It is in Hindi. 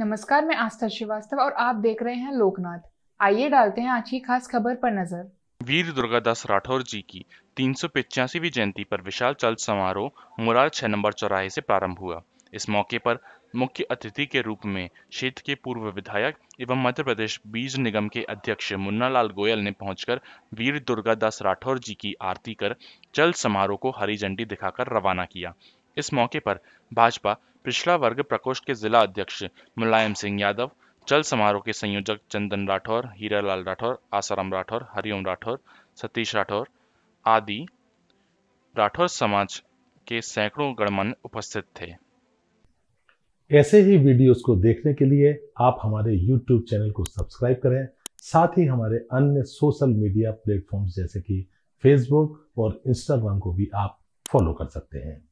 नमस्कार मैं आस्था श्रीवास्तव और आप देख रहे हैं लोकनाथ आइए डालते हैं आज की खास खबर पर नजर वीर दुर्गादास राठौर जी की तीन सौ पिचासीवी जयंती पर विशाल चल समारोह मुरार छह नंबर चौराहे से प्रारंभ हुआ इस मौके पर मुख्य अतिथि के रूप में क्षेत्र के पूर्व विधायक एवं मध्य प्रदेश बीज निगम के अध्यक्ष मुन्ना लाल गोयल ने पहुंचकर वीर दुर्गादास राठौर जी की आरती कर चल समारोह को हरी झंडी दिखाकर रवाना किया इस मौके पर भाजपा पिछड़ा वर्ग प्रकोष्ठ के जिला अध्यक्ष मुलायम सिंह यादव जल समारोह के संयोजक चंदन राठौर हीरालाल राठौर आसाराम राठौर हरिओम राठौर सतीश राठौर आदि राठौर समाज के सैकड़ों गणमान्य उपस्थित थे ऐसे ही वीडियोस को देखने के लिए आप हमारे YouTube चैनल को सब्सक्राइब करें साथ ही हमारे अन्य सोशल मीडिया प्लेटफॉर्म्स जैसे कि Facebook और Instagram को भी आप फॉलो कर सकते हैं